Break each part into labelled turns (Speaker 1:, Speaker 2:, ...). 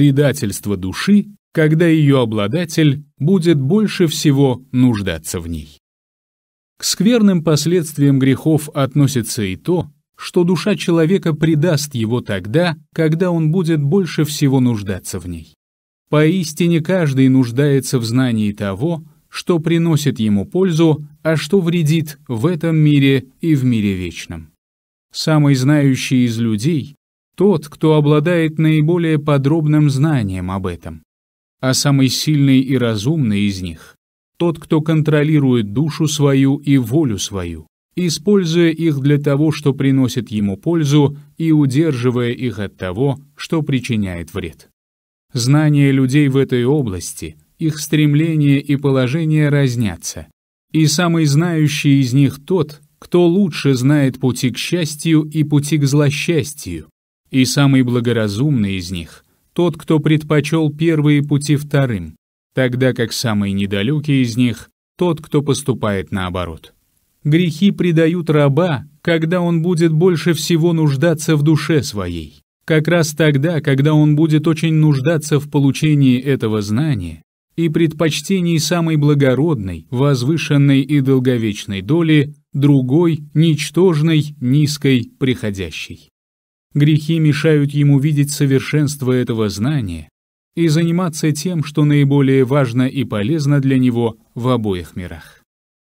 Speaker 1: предательство души, когда ее обладатель будет больше всего нуждаться в ней. К скверным последствиям грехов относится и то, что душа человека предаст его тогда, когда он будет больше всего нуждаться в ней. Поистине каждый нуждается в знании того, что приносит ему пользу, а что вредит в этом мире и в мире вечном. Самый знающий из людей тот, кто обладает наиболее подробным знанием об этом. А самый сильный и разумный из них — тот, кто контролирует душу свою и волю свою, используя их для того, что приносит ему пользу, и удерживая их от того, что причиняет вред. Знания людей в этой области, их стремление и положение разнятся, и самый знающий из них тот, кто лучше знает пути к счастью и пути к злосчастью, и самый благоразумный из них — тот, кто предпочел первые пути вторым, тогда как самый недалекий из них — тот, кто поступает наоборот. Грехи предают раба, когда он будет больше всего нуждаться в душе своей. Как раз тогда, когда он будет очень нуждаться в получении этого знания и предпочтении самой благородной, возвышенной и долговечной доли другой, ничтожной, низкой, приходящей. Грехи мешают ему видеть совершенство этого знания и заниматься тем, что наиболее важно и полезно для него в обоих мирах.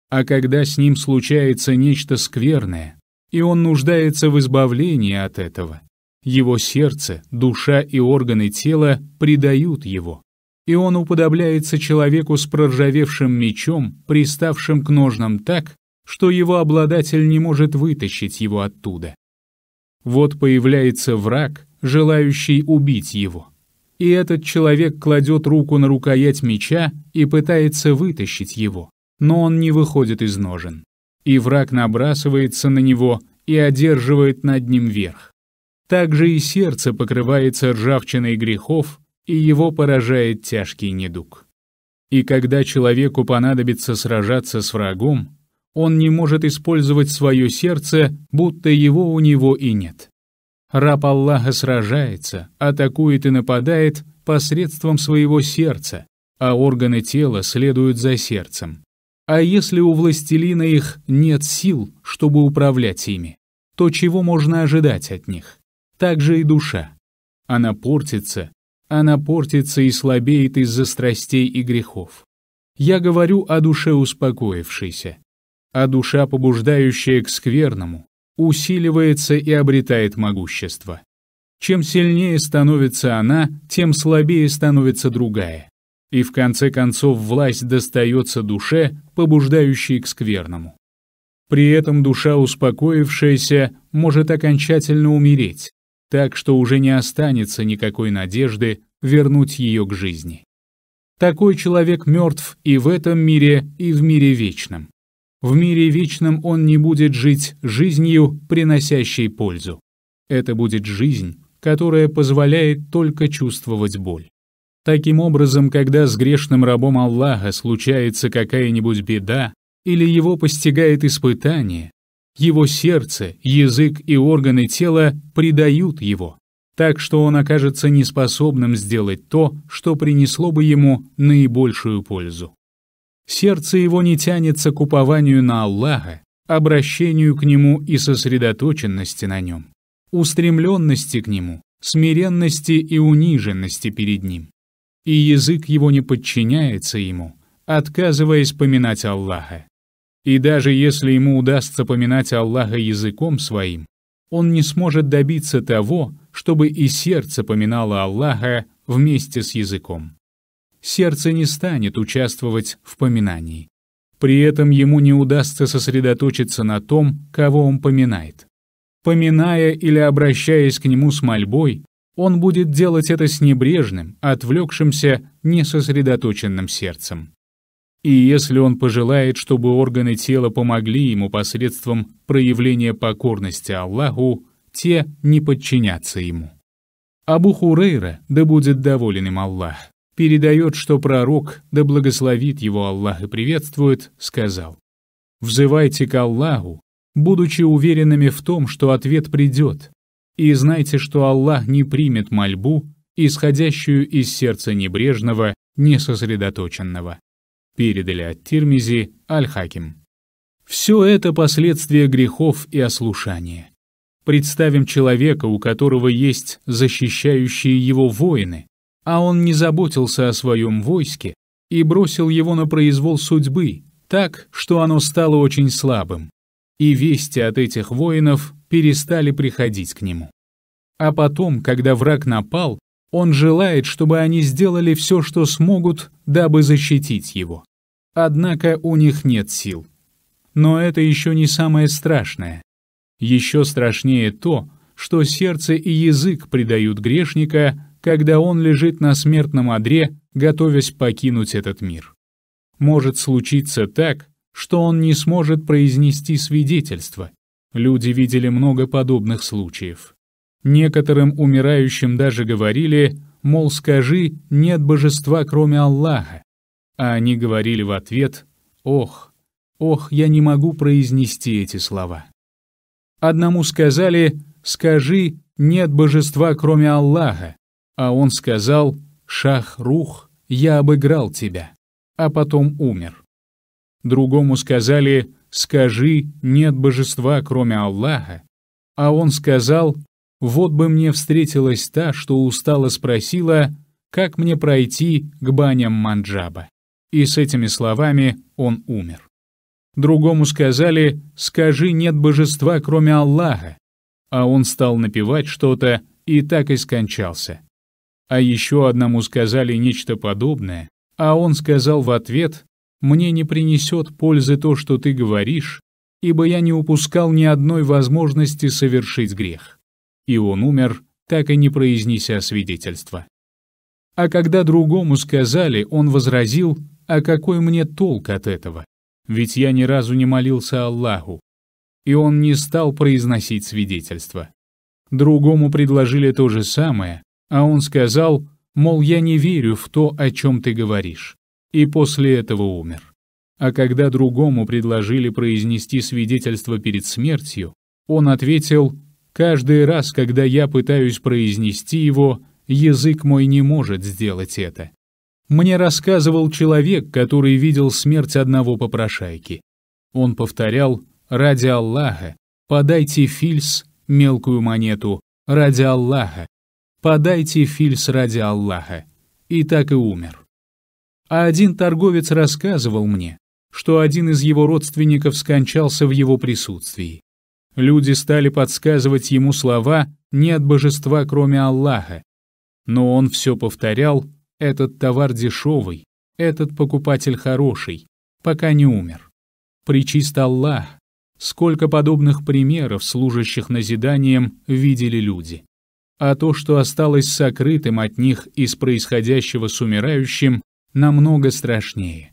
Speaker 1: А когда с ним случается нечто скверное, и он нуждается в избавлении от этого, его сердце, душа и органы тела предают его, и он уподобляется человеку с проржавевшим мечом, приставшим к ножнам так, что его обладатель не может вытащить его оттуда. Вот появляется враг, желающий убить его. И этот человек кладет руку на рукоять меча и пытается вытащить его, но он не выходит из ножен. И враг набрасывается на него и одерживает над ним верх. Также и сердце покрывается ржавчиной грехов, и его поражает тяжкий недуг. И когда человеку понадобится сражаться с врагом, он не может использовать свое сердце, будто его у него и нет. Раб Аллаха сражается, атакует и нападает посредством своего сердца, а органы тела следуют за сердцем. А если у властелина их нет сил, чтобы управлять ими, то чего можно ожидать от них? Так же и душа. Она портится, она портится и слабеет из-за страстей и грехов. Я говорю о душе успокоившейся, а душа, побуждающая к скверному, усиливается и обретает могущество. Чем сильнее становится она, тем слабее становится другая. И в конце концов власть достается душе, побуждающей к скверному. При этом душа, успокоившаяся, может окончательно умереть, так что уже не останется никакой надежды вернуть ее к жизни. Такой человек мертв и в этом мире, и в мире вечном. В мире вечном он не будет жить жизнью, приносящей пользу. Это будет жизнь, которая позволяет только чувствовать боль. Таким образом, когда с грешным рабом Аллаха случается какая-нибудь беда или его постигает испытание, его сердце, язык и органы тела предают его, так что он окажется неспособным сделать то, что принесло бы ему наибольшую пользу. Сердце его не тянется к упованию на Аллаха, обращению к Нему и сосредоточенности на Нем, устремленности к Нему, смиренности и униженности перед Ним. И язык его не подчиняется Ему, отказываясь поминать Аллаха. И даже если ему удастся поминать Аллаха языком своим, он не сможет добиться того, чтобы и сердце поминало Аллаха вместе с языком сердце не станет участвовать в поминании. При этом ему не удастся сосредоточиться на том, кого он поминает. Поминая или обращаясь к нему с мольбой, он будет делать это с небрежным, отвлекшимся, несосредоточенным сердцем. И если он пожелает, чтобы органы тела помогли ему посредством проявления покорности Аллаху, те не подчинятся ему. Абу Хурейра, да будет доволен им Аллах, передает, что пророк, да благословит его Аллах и приветствует, сказал, «Взывайте к Аллаху, будучи уверенными в том, что ответ придет, и знайте, что Аллах не примет мольбу, исходящую из сердца небрежного, несосредоточенного». Передали от Тирмизи Аль-Хаким. Все это последствия грехов и ослушания. Представим человека, у которого есть защищающие его воины, а он не заботился о своем войске и бросил его на произвол судьбы, так, что оно стало очень слабым, и вести от этих воинов перестали приходить к нему. А потом, когда враг напал, он желает, чтобы они сделали все, что смогут, дабы защитить его. Однако у них нет сил. Но это еще не самое страшное. Еще страшнее то, что сердце и язык предают грешника когда он лежит на смертном одре, готовясь покинуть этот мир. Может случиться так, что он не сможет произнести свидетельство. Люди видели много подобных случаев. Некоторым умирающим даже говорили, мол, скажи, нет божества, кроме Аллаха. А они говорили в ответ, ох, ох, я не могу произнести эти слова. Одному сказали, скажи, нет божества, кроме Аллаха, а он сказал «Шах-рух, я обыграл тебя», а потом умер. Другому сказали «Скажи, нет божества, кроме Аллаха», а он сказал «Вот бы мне встретилась та, что устало спросила, как мне пройти к баням Манджаба». И с этими словами он умер. Другому сказали «Скажи, нет божества, кроме Аллаха», а он стал напевать что-то и так и скончался. А еще одному сказали нечто подобное, а он сказал в ответ «Мне не принесет пользы то, что ты говоришь, ибо я не упускал ни одной возможности совершить грех». И он умер, так и не произнеся свидетельства. А когда другому сказали, он возразил «А какой мне толк от этого? Ведь я ни разу не молился Аллаху». И он не стал произносить свидетельства. Другому предложили то же самое, а он сказал, мол, я не верю в то, о чем ты говоришь, и после этого умер. А когда другому предложили произнести свидетельство перед смертью, он ответил, «Каждый раз, когда я пытаюсь произнести его, язык мой не может сделать это». Мне рассказывал человек, который видел смерть одного попрошайки. Он повторял «Ради Аллаха, подайте фильс, мелкую монету, ради Аллаха, «Подайте фильс ради Аллаха». И так и умер. А один торговец рассказывал мне, что один из его родственников скончался в его присутствии. Люди стали подсказывать ему слова не от божества, кроме Аллаха». Но он все повторял «этот товар дешевый, этот покупатель хороший», пока не умер. Причист Аллах, сколько подобных примеров, служащих назиданием, видели люди а то, что осталось сокрытым от них из происходящего с умирающим, намного страшнее.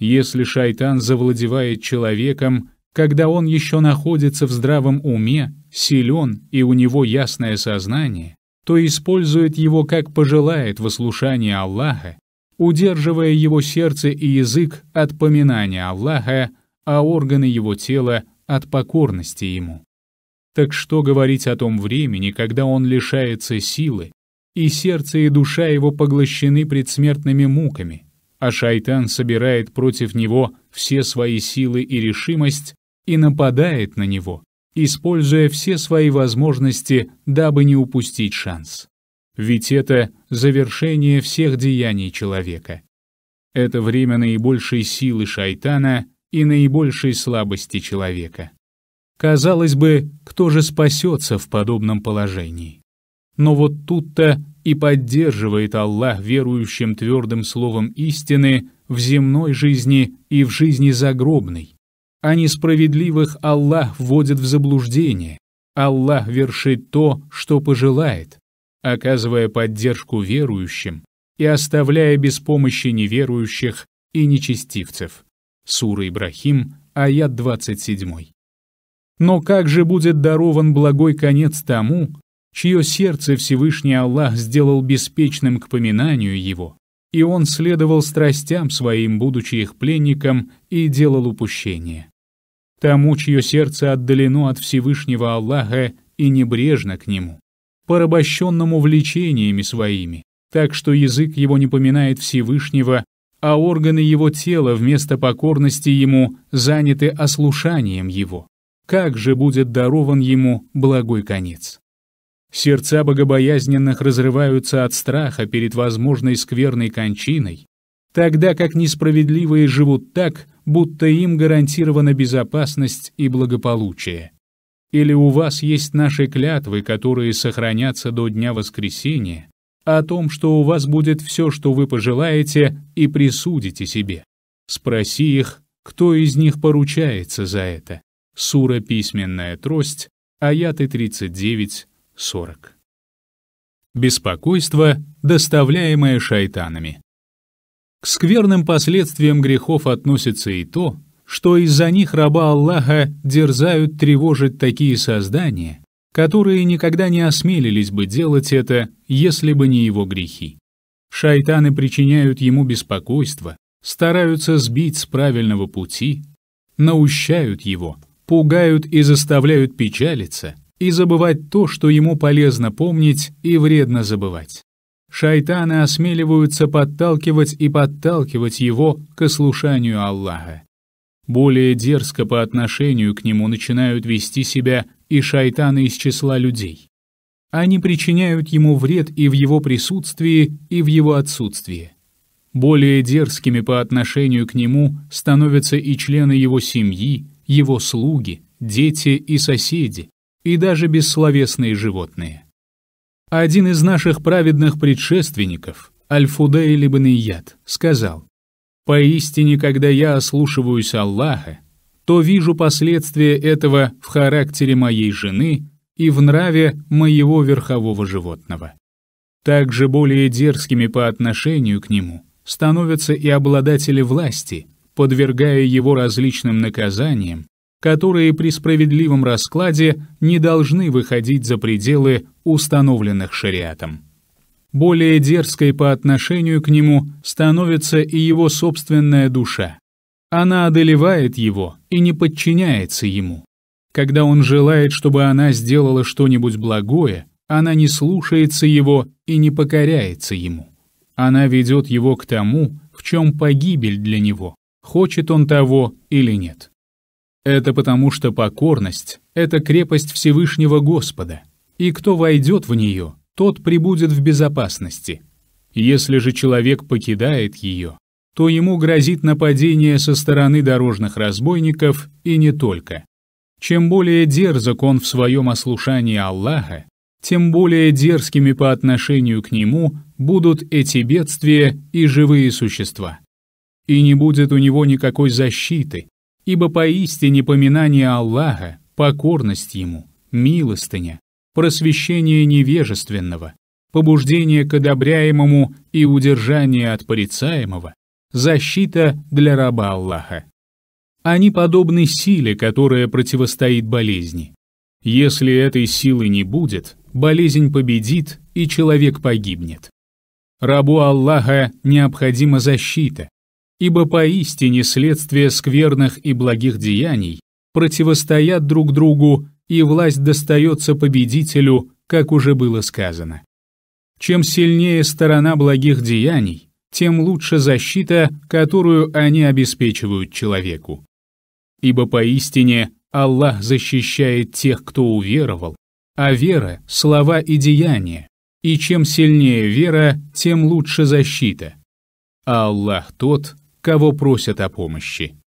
Speaker 1: Если шайтан завладевает человеком, когда он еще находится в здравом уме, силен и у него ясное сознание, то использует его как пожелает в ослушании Аллаха, удерживая его сердце и язык от поминания Аллаха, а органы его тела от покорности ему. Так что говорить о том времени, когда он лишается силы, и сердце и душа его поглощены предсмертными муками, а шайтан собирает против него все свои силы и решимость и нападает на него, используя все свои возможности, дабы не упустить шанс. Ведь это завершение всех деяний человека. Это время наибольшей силы шайтана и наибольшей слабости человека. Казалось бы, кто же спасется в подобном положении? Но вот тут-то и поддерживает Аллах верующим твердым словом истины в земной жизни и в жизни загробной. А несправедливых Аллах вводит в заблуждение. Аллах вершит то, что пожелает, оказывая поддержку верующим и оставляя без помощи неверующих и нечестивцев. Сура Ибрахим, аят 27. Но как же будет дарован благой конец тому, чье сердце Всевышний Аллах сделал беспечным к поминанию его, и он следовал страстям своим, будучи их пленником, и делал упущение? Тому, чье сердце отдалено от Всевышнего Аллаха и небрежно к нему, порабощенному влечениями своими, так что язык его не поминает Всевышнего, а органы его тела вместо покорности ему заняты ослушанием его как же будет дарован ему благой конец. Сердца богобоязненных разрываются от страха перед возможной скверной кончиной, тогда как несправедливые живут так, будто им гарантирована безопасность и благополучие. Или у вас есть наши клятвы, которые сохранятся до дня воскресения, о том, что у вас будет все, что вы пожелаете, и присудите себе. Спроси их, кто из них поручается за это. Сура «Письменная трость», аяты 39-40. Беспокойство, доставляемое шайтанами. К скверным последствиям грехов относится и то, что из-за них раба Аллаха дерзают тревожить такие создания, которые никогда не осмелились бы делать это, если бы не его грехи. Шайтаны причиняют ему беспокойство, стараются сбить с правильного пути, наущают его — пугают и заставляют печалиться и забывать то, что ему полезно помнить и вредно забывать. Шайтаны осмеливаются подталкивать и подталкивать его к ослушанию Аллаха. Более дерзко по отношению к нему начинают вести себя и шайтаны из числа людей. Они причиняют ему вред и в его присутствии, и в его отсутствии. Более дерзкими по отношению к нему становятся и члены его семьи, его слуги, дети и соседи, и даже бессловесные животные. Один из наших праведных предшественников, аль или Либанияд, сказал, «Поистине, когда я ослушиваюсь Аллаха, то вижу последствия этого в характере моей жены и в нраве моего верхового животного». Также более дерзкими по отношению к нему становятся и обладатели власти, подвергая его различным наказаниям, которые при справедливом раскладе не должны выходить за пределы установленных шариатом. Более дерзкой по отношению к нему становится и его собственная душа. Она одолевает его и не подчиняется ему. Когда он желает, чтобы она сделала что-нибудь благое, она не слушается его и не покоряется ему. Она ведет его к тому, в чем погибель для него, хочет он того или нет. Это потому, что покорность — это крепость Всевышнего Господа, и кто войдет в нее, тот прибудет в безопасности. Если же человек покидает ее, то ему грозит нападение со стороны дорожных разбойников и не только. Чем более дерзок он в своем ослушании Аллаха, тем более дерзкими по отношению к нему будут эти бедствия и живые существа и не будет у него никакой защиты, ибо поистине поминание Аллаха, покорность Ему, милостыня, просвещение невежественного, побуждение к одобряемому и удержание от порицаемого, защита для раба Аллаха. Они подобны силе, которая противостоит болезни. Если этой силы не будет, болезнь победит и человек погибнет. Рабу Аллаха необходима защита, ибо поистине следствие скверных и благих деяний противостоят друг другу, и власть достается победителю, как уже было сказано. Чем сильнее сторона благих деяний, тем лучше защита, которую они обеспечивают человеку. Ибо поистине Аллах защищает тех, кто уверовал, а вера – слова и деяния, и чем сильнее вера, тем лучше защита. А Аллах тот, кого просят о помощи.